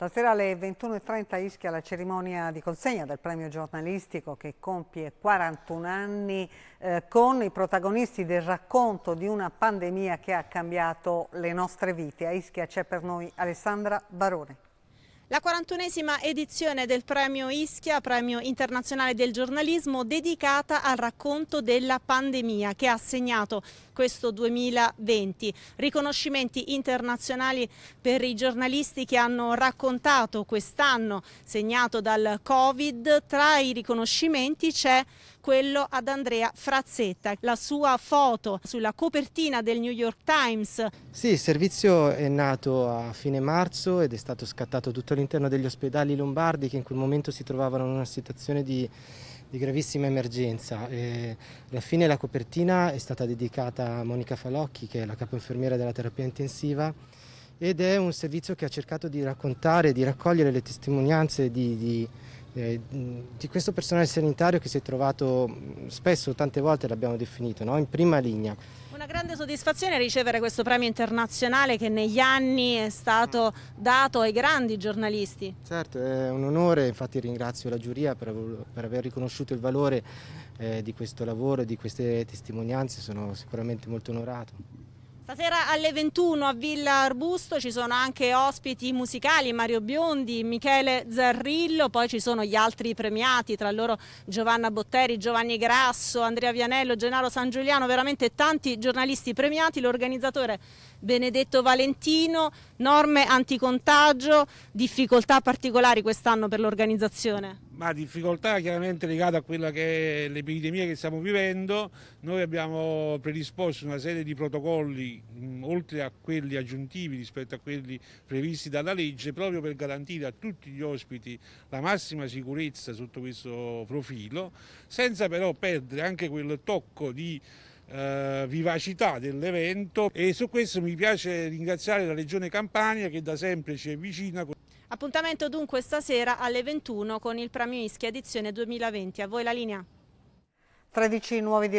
Stasera alle 21.30 a Ischia la cerimonia di consegna del premio giornalistico che compie 41 anni eh, con i protagonisti del racconto di una pandemia che ha cambiato le nostre vite. A Ischia c'è per noi Alessandra Barone. La 41esima edizione del premio Ischia, premio internazionale del giornalismo, dedicata al racconto della pandemia che ha segnato questo 2020. Riconoscimenti internazionali per i giornalisti che hanno raccontato quest'anno segnato dal Covid. Tra i riconoscimenti c'è quello ad Andrea Frazzetta. La sua foto sulla copertina del New York Times. Sì, il servizio è nato a fine marzo ed è stato scattato tutto all'interno degli ospedali lombardi che in quel momento si trovavano in una situazione di di gravissima emergenza. E alla fine la copertina è stata dedicata a Monica Falocchi, che è la capo infermiera della terapia intensiva, ed è un servizio che ha cercato di raccontare, di raccogliere le testimonianze di, di eh, di questo personale sanitario che si è trovato mm, spesso, tante volte l'abbiamo definito, no? in prima linea. Una grande soddisfazione ricevere questo premio internazionale che negli anni è stato dato ai grandi giornalisti. Certo, è un onore, infatti ringrazio la giuria per, aver riconosciuto il valore eh, di questo lavoro, e di queste testimonianze, sono sicuramente molto onorato. Stasera alle 21 a Villa Arbusto ci sono anche ospiti musicali, Mario Biondi, Michele Zarrillo, poi ci sono gli altri premiati, tra loro Giovanna Botteri, Giovanni Grasso, Andrea Vianello, Gennaro San Giuliano, veramente tanti giornalisti premiati, l'organizzatore Benedetto Valentino, norme anticontagio, difficoltà particolari quest'anno per l'organizzazione? ma difficoltà chiaramente legate a quella che è l'epidemia che stiamo vivendo. Noi abbiamo predisposto una serie di protocolli, mh, oltre a quelli aggiuntivi rispetto a quelli previsti dalla legge, proprio per garantire a tutti gli ospiti la massima sicurezza sotto questo profilo, senza però perdere anche quel tocco di eh, vivacità dell'evento e su questo mi piace ringraziare la Regione Campania che da sempre ci è vicina. Appuntamento dunque stasera alle 21 con il Premio Ischia edizione 2020. A voi la linea. 13 nuovi direttori.